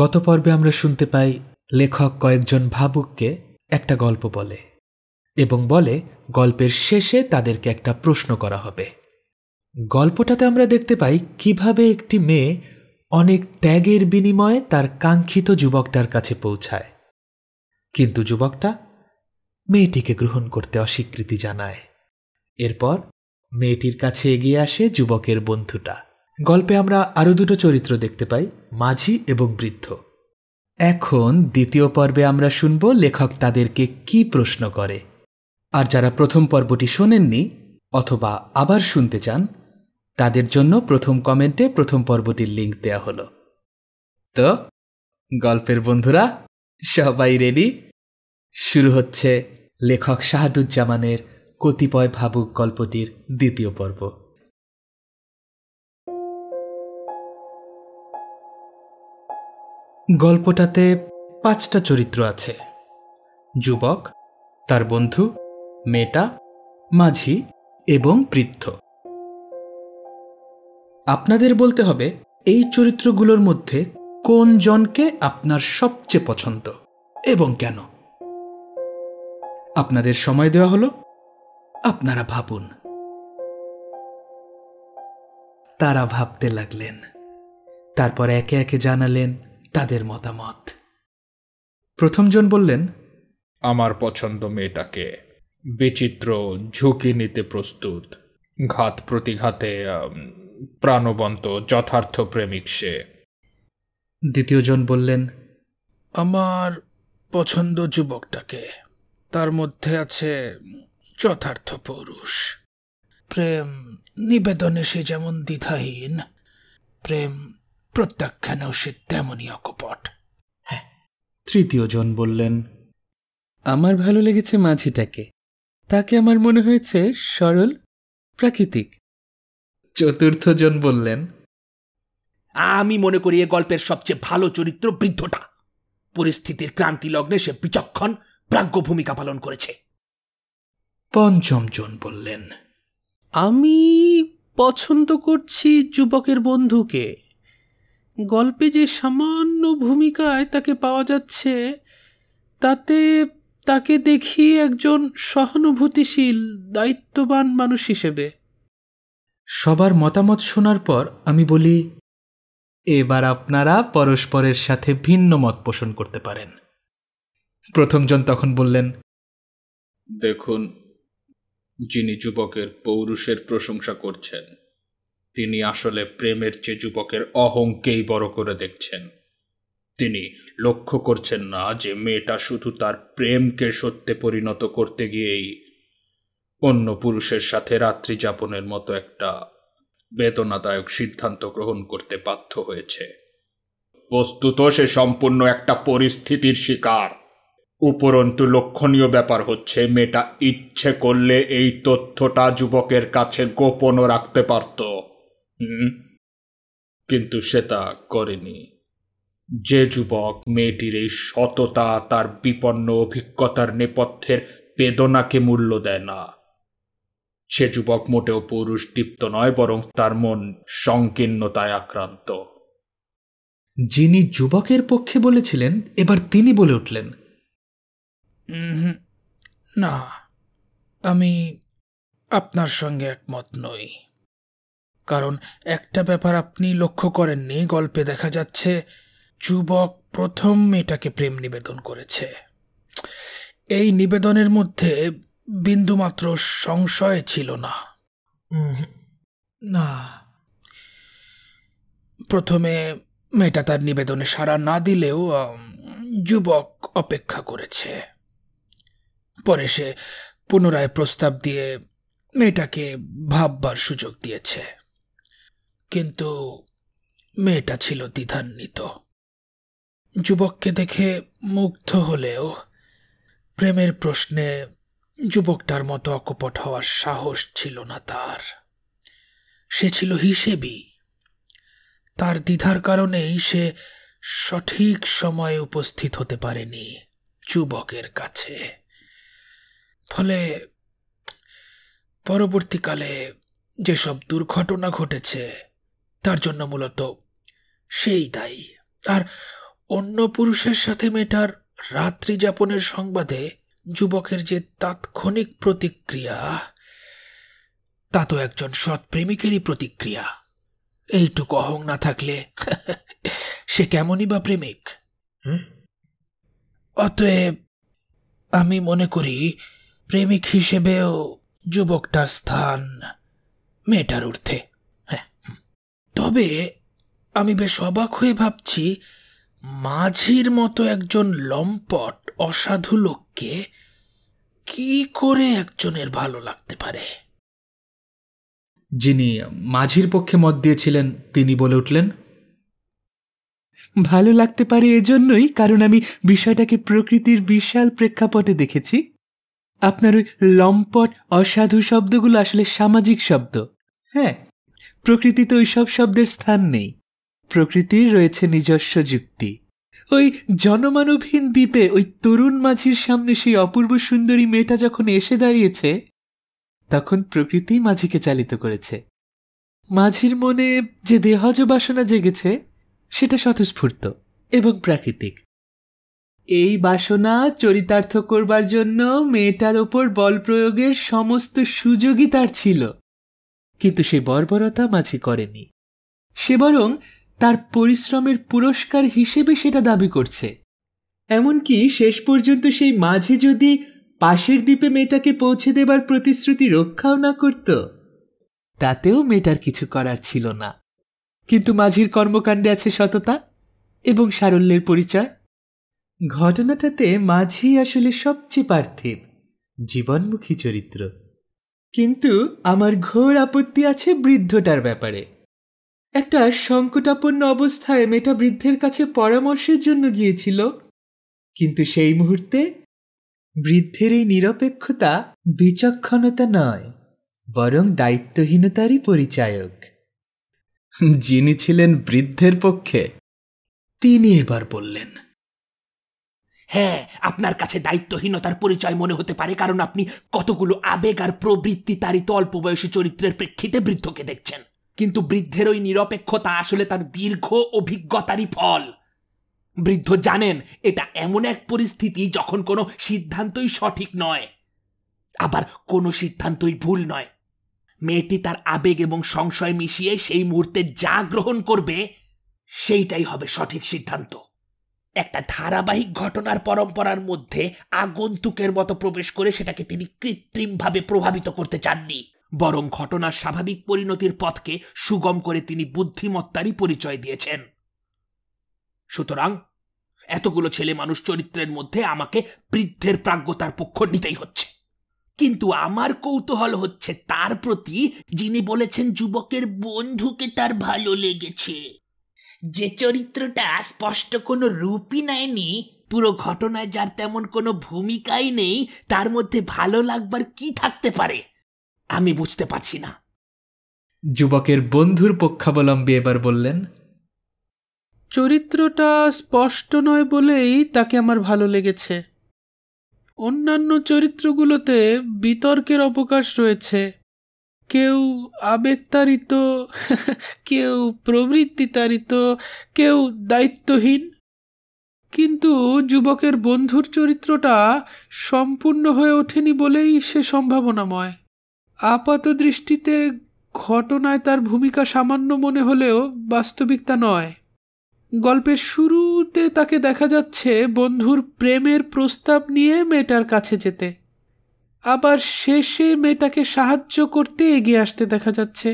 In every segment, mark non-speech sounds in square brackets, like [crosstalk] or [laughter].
গত পর্বে আমরা শুনতে পাই লেখক কয়েকজন ভাবুককে একটা গল্প বলে এবং বলে গল্পের শেষে তাদেরকে একটা প্রশ্ন করা হবে গল্পটাতে আমরা দেখতে পাই কিভাবে একটি মেয়ে অনেক ত্যাগের বিনিময়ে তার কাঙ্ক্ষিত যুবকটার কাছে পৌঁছায় কিন্তু যুবকটা মেয়েটিকে গ্রহণ করতে অস্বীকৃতি জানায় এরপর মেয়েটির কাছে এগিয়ে আসে যুবকের বন্ধুটা গল্পে আমরা আরও দুটো চরিত্র দেখতে পাই মাঝি এবং বৃদ্ধ এখন দ্বিতীয় পর্বে আমরা শুনব লেখক তাদেরকে কি প্রশ্ন করে আর যারা প্রথম পর্বটি শোনেননি অথবা আবার শুনতে চান তাদের জন্য প্রথম কমেন্টে প্রথম পর্বটির লিঙ্ক দেয়া হলো তো গল্পের বন্ধুরা সবাই রেডি শুরু হচ্ছে লেখক শাহাদুজ্জামানের কতিপয় ভাবুক গল্পটির দ্বিতীয় পর্ব গল্পটাতে পাঁচটা চরিত্র আছে যুবক তার বন্ধু মেটা মাঝি এবং বৃদ্ধ আপনাদের বলতে হবে এই চরিত্রগুলোর মধ্যে কোন জনকে আপনার সবচেয়ে পছন্দ এবং কেন আপনাদের সময় দেওয়া হলো আপনারা ভাবুন তারা ভাবতে লাগলেন তারপর একে একে জানালেন তাদের মতামত প্রথমজন বললেন আমার পছন্দ মেয়েটাকে বিচিত্র ঝুঁকি নিতে প্রস্তুত ঘাত প্রতিঘাতে প্রাণবন্ত যথার্থ প্রেমিক সে দ্বিতীয়জন বললেন আমার পছন্দ যুবকটাকে তার মধ্যে আছে যথার্থ পুরুষ প্রেম নিবেদনে সে যেমন দ্বিধাহীন প্রেম প্রত্যাখ্যানেও সে তেমনই অকপট হ্যাঁ তৃতীয়জন বললেন আমার ভালো লেগেছে মাঝিটাকে তাকে আমার মনে হয়েছে সরল প্রাকৃতিক চতুর্থ জন বললেন আমি মনে করি এ গল্পের সবচেয়ে ভালো চরিত্র বৃদ্ধটা পরিস্থিতির ক্রান্তি লগ্নে সে বিচক্ষণ প্রাজ্ঞ ভূমিকা পালন করেছে পঞ্চম জন বললেন আমি পছন্দ করছি যুবকের বন্ধুকে গল্পে যে সামান্য ভূমিকায় তাকে পাওয়া যাচ্ছে তাতে তাকে দেখি একজন সহানুভূতিশীল দায়িত্ববান মানুষ হিসেবে সবার মতামত শোনার পর আমি বলি এবার আপনারা পরস্পরের সাথে ভিন্ন মত পোষণ করতে পারেন প্রথমজন তখন বললেন দেখুন যিনি যুবকের পৌরুষের প্রশংসা করছেন তিনি আসলে প্রেমের চেয়ে যুবকের অহংকেই বড় করে দেখছেন তিনি লক্ষ্য করছেন না যে মেয়েটা শুধু তার প্রেমকে সত্যে পরিণত করতে গিয়েই অন্য পুরুষের সাথে রাত্রি যাপনের মতো একটা বেদনাদায়ক সিদ্ধান্ত গ্রহণ করতে বাধ্য হয়েছে বস্তুত সে সম্পূর্ণ একটা পরিস্থিতির শিকার উপরন্তু লক্ষণীয় ব্যাপার হচ্ছে মেয়েটা ইচ্ছে করলে এই তথ্যটা যুবকের কাছে গোপনও রাখতে পারত কিন্তু সে তা করেনি যে যুবক মেয়েটির এই সততা তার বিপন্ন অভিজ্ঞতার নেপথ্যের বেদনাকে মূল্য দেয় না সে যুবক মোটেও পুরুষ দীপ্ত নয় বরং তার মন সংকীর্ণতায় আক্রান্ত যিনি যুবকের পক্ষে বলেছিলেন এবার তিনি বলে উঠলেন না আমি আপনার সঙ্গে একমত নই কারণ একটা ব্যাপার আপনি লক্ষ্য করেননি গল্পে দেখা যাচ্ছে যুবক প্রথম মেয়েটাকে প্রেম নিবেদন করেছে এই নিবেদনের মধ্যে বিন্দুমাত্র সংশয় ছিল না না প্রথমে মেয়েটা তার নিবেদনে সাড়া না দিলেও যুবক অপেক্ষা করেছে পরে সে পুনরায় প্রস্তাব দিয়ে মেয়েটাকে ভাববার সুযোগ দিয়েছে কিন্তু মেয়েটা ছিল দ্বিধান্বিত যুবককে দেখে মুগ্ধ হলেও প্রেমের প্রশ্নে যুবকটার মতো অকপট হওয়ার সাহস ছিল না তার সে ছিল হিসেবি তার দ্বিধার কারণেই সে সঠিক সময়ে উপস্থিত হতে পারেনি যুবকের কাছে ফলে পরবর্তীকালে যেসব দুর্ঘটনা ঘটেছে তার জন্য মূলত সেই দায়ী আর অন্য পুরুষের সাথে মেটার রাত্রি যাপনের সংবাদে যুবকের যে তাৎক্ষণিক প্রতিক্রিয়া তা তো একজন সৎ প্রেমিকেরই প্রতিক্রিয়া এইটুকু অহং না থাকলে [laughs] সে কেমনই বা প্রেমিক অতএব আমি মনে করি প্রেমিক হিসেবেও যুবকটার স্থান মেটার ঊর্ধ্বে তবে আমি বেশ অবাক হয়ে ভাবছি মাঝির মতো একজন লম্পট অসাধু লোককে কি করে একজনের ভালো লাগতে পারে যিনি মাঝির পক্ষে মত দিয়েছিলেন তিনি বলে উঠলেন ভালো লাগতে পারে এজন্যই কারণ আমি বিষয়টাকে প্রকৃতির বিশাল প্রেক্ষাপটে দেখেছি আপনার ওই লম্পট অসাধু শব্দগুলো আসলে সামাজিক শব্দ হ্যাঁ প্রকৃতিতে ওইসব শব্দের স্থান নেই প্রকৃতির রয়েছে নিজস্ব যুক্তি ওই জনমানবহীন দ্বীপে ওই তরুণ মাঝির সামনে সেই অপূর্ব সুন্দরী মেয়েটা যখন এসে দাঁড়িয়েছে তখন প্রকৃতি মাঝিকে চালিত করেছে মাঝির মনে যে দেহজ বাসনা জেগেছে সেটা স্বতঃস্ফূর্ত এবং প্রাকৃতিক এই বাসনা চরিতার্থ করবার জন্য মেয়েটার ওপর বল প্রয়োগের সমস্ত সুযোগই তার ছিল কিন্তু সে বর্বরতা মাঝে করেনি সে বরং তার পরিশ্রমের পুরস্কার হিসেবে সেটা দাবি করছে এমনকি শেষ পর্যন্ত সেই মাঝি যদি পাশের দ্বীপে মেয়েটাকে পৌঁছে দেবার প্রতিশ্রুতি রক্ষাও না করত তাতেও মেয়েটার কিছু করার ছিল না কিন্তু মাঝির কর্মকাণ্ডে আছে সততা এবং সারল্যের পরিচয় ঘটনাটাতে মাঝি আসলে সবচেয়ে পার্থিব জীবনমুখী চরিত্র কিন্তু আমার ঘোর আপত্তি আছে বৃদ্ধটার ব্যাপারে একটা সংকটাপন্ন অবস্থায় মেয়েটা বৃদ্ধের কাছে পরামর্শের জন্য গিয়েছিল কিন্তু সেই মুহূর্তে বৃদ্ধের এই নিরপেক্ষতা বিচক্ষণতা নয় বরং দায়িত্বহীনতারই পরিচায়ক যিনি ছিলেন বৃদ্ধের পক্ষে তিনি এবার বললেন হ্যাঁ আপনার কাছে দায়িত্বহীনতার পরিচয় মনে হতে পারে কারণ আপনি কতগুলো আবেগ আর প্রবৃত্তি তারিত অল্প বয়সী চরিত্রের প্রেক্ষিতে বৃদ্ধকে দেখছেন কিন্তু বৃদ্ধের ওই নিরপেক্ষতা আসলে তার দীর্ঘ অভিজ্ঞতারই ফল বৃদ্ধ জানেন এটা এমন এক পরিস্থিতি যখন কোনো সিদ্ধান্তই সঠিক নয় আবার কোনো সিদ্ধান্তই ভুল নয় মেয়েটি তার আবেগ এবং সংশয় মিশিয়ে সেই মুহূর্তে যা গ্রহণ করবে সেইটাই হবে সঠিক সিদ্ধান্ত একটা ধারাবাহিক ঘটনার পরম্পরার মধ্যে আগন্তুকের মতো প্রবেশ করে সেটাকে তিনি কৃত্রিমভাবে প্রভাবিত করতে চাননি বরং ঘটনার স্বাভাবিক পরিণতির পথকে সুগম করে তিনি বুদ্ধিমত্তারই পরিচয় দিয়েছেন সুতরাং এতগুলো ছেলে মানুষ চরিত্রের মধ্যে আমাকে বৃদ্ধের প্রাজ্ঞতার পক্ষ নিতেই হচ্ছে কিন্তু আমার কৌতূহল হচ্ছে তার প্রতি যিনি বলেছেন যুবকের বন্ধুকে তার ভালো লেগেছে যে চরিত্রটা স্পষ্ট কোনো রূপই নেয়নি পুরো ঘটনায় যার তেমন কোনো ভূমিকাই নেই তার মধ্যে ভালো লাগবার কি থাকতে পারে আমি বুঝতে পারছি না যুবকের বন্ধুর পক্ষাবলম্বী এবার বললেন চরিত্রটা স্পষ্ট নয় বলেই তাকে আমার ভালো লেগেছে অন্যান্য চরিত্রগুলোতে বিতর্কের অবকাশ রয়েছে কেউ আবেগতারিত [laughs] কেউ প্রবৃত্তিতাড়িত কেউ দায়িত্বহীন কিন্তু যুবকের বন্ধুর চরিত্রটা সম্পূর্ণ হয়ে ওঠেনি বলেই সে সম্ভাবনাময় আপাত দৃষ্টিতে ঘটনায় তার ভূমিকা সামান্য মনে হলেও বাস্তবিক তা নয় গল্পের শুরুতে তাকে দেখা যাচ্ছে বন্ধুর প্রেমের প্রস্তাব নিয়ে মেয়েটার কাছে যেতে আবার শেষে মেয়েটাকে সাহায্য করতে এগিয়ে আসতে দেখা যাচ্ছে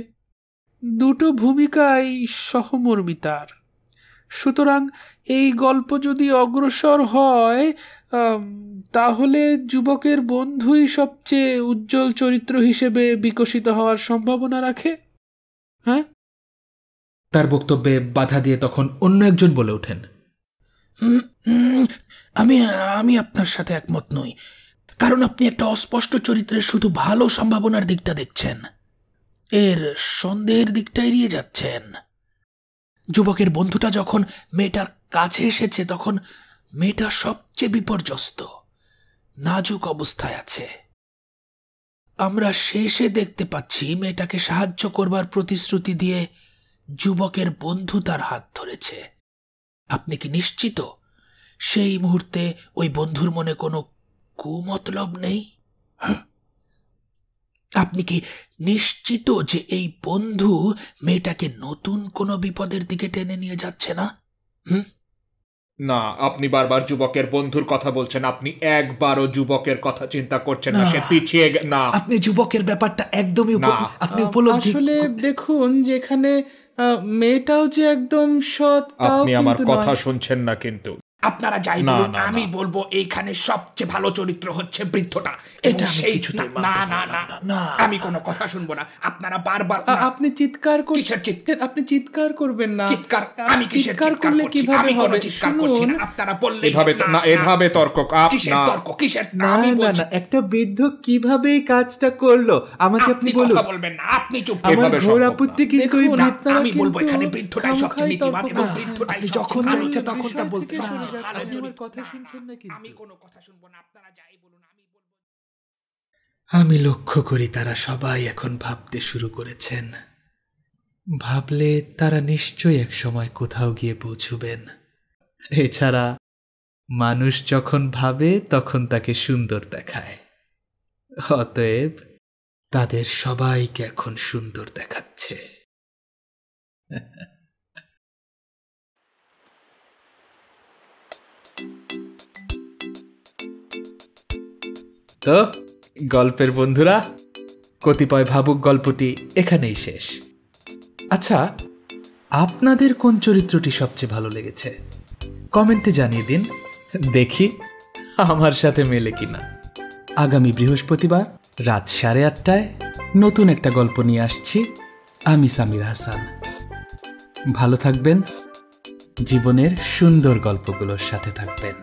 দুটো ভূমিকাই সহমর্মিতার সুতরাং এই গল্প যদি অগ্রসর হয় তাহলে যুবকের বন্ধুই সবচেয়ে উজ্জ্বল চরিত্র হিসেবে বিকশিত হওয়ার সম্ভাবনা রাখে হ্যাঁ তার বক্তব্যে বাধা দিয়ে তখন অন্য একজন বলে ওঠেন আমি আমি আপনার সাথে একমত নই কারণ আপনি একটা অস্পষ্ট চরিত্রের শুধু ভালো সম্ভাবনার দিকটা দেখছেন এর সন্দেহের দিকটা এড়িয়ে যাচ্ছেন যুবকের বন্ধুটা যখন মেয়েটার কাছে এসেছে তখন মেয়েটা সবচেয়ে বিপর্যস্ত নাজুক অবস্থায় আছে আমরা শেষে দেখতে পাচ্ছি মেয়েটাকে সাহায্য করবার প্রতিশ্রুতি দিয়ে যুবকের বন্ধু তার হাত ধরেছে আপনি কি নিশ্চিত সেই মুহূর্তে ওই বন্ধুর মনে কোনো কুমতলব নেই আপনি কি নিশ্চিত যে এই বন্ধু মেয়েটাকে নতুন কোনো বিপদের দিকে টেনে নিয়ে যাচ্ছে না না আপনি বারবার যুবকের বন্ধুর কথা বলছেন আপনি একবারও যুবকের কথা চিন্তা করছেন না সে পিছিয়ে না আপনি যুবকের ব্যাপারটা একদমই আপনি উপলব্ধি আসলে দেখুন যেখানে মেয়েটাও যে একদম সৎ আপনি আমার কথা শুনছেন না কিন্তু আপনারা যাই বলুন আমি বলবো এইখানে সবচেয়ে ভালো চরিত্র হচ্ছে বৃদ্ধটা এটা সেই না না না না আমি কোনো কথা শুনবো না আপনারা বারবার আপনি চিৎকার করছেন চিৎকার আপনি চিৎকার করবেন না চিৎকার আমি কিসের চিৎকার করলে কিভাবে হবে চিৎকার করছি না আপনারা বললে এভাবে না এভাবে তর্ক আপনি না তর্ক কিসের না না না একটা বৃদ্ধ কিভাবে এই কাজটা করলো আমাকে আপনি বলুন কথা বলবেন না আপনি চুপ আমার ঘোর আপত্তি কি কিন্তু আমি বলবো এখানে বৃদ্ধটাই সবচেয়ে নীতিবান এবং বৃদ্ধটাই যখন চাইছে তখন তা বলতে আচ্ছা, আমি লক্ষ্য করি তারা সবাই এখন ভাবতে শুরু করেছেন ভাবলে তারা নিশ্চয়ই এক সময় কোথাও গিয়ে পৌঁছবেন এছাড়া মানুষ যখন ভাবে তখন তাকে সুন্দর দেখায় অতএব তাদের সবাইকে এখন সুন্দর দেখাচ্ছে তো গল্পের বন্ধুরা কতিপয় ভাবুক গল্পটি এখানেই শেষ আচ্ছা আপনাদের কোন চরিত্রটি সবচেয়ে ভালো লেগেছে কমেন্টে জানিয়ে দিন দেখি আমার সাথে মেলে কিনা আগামী বৃহস্পতিবার রাত সাড়ে আটটায় নতুন একটা গল্প নিয়ে আসছি আমি সামির হাসান ভালো থাকবেন জীবনের সুন্দর গল্পগুলোর সাথে থাকবেন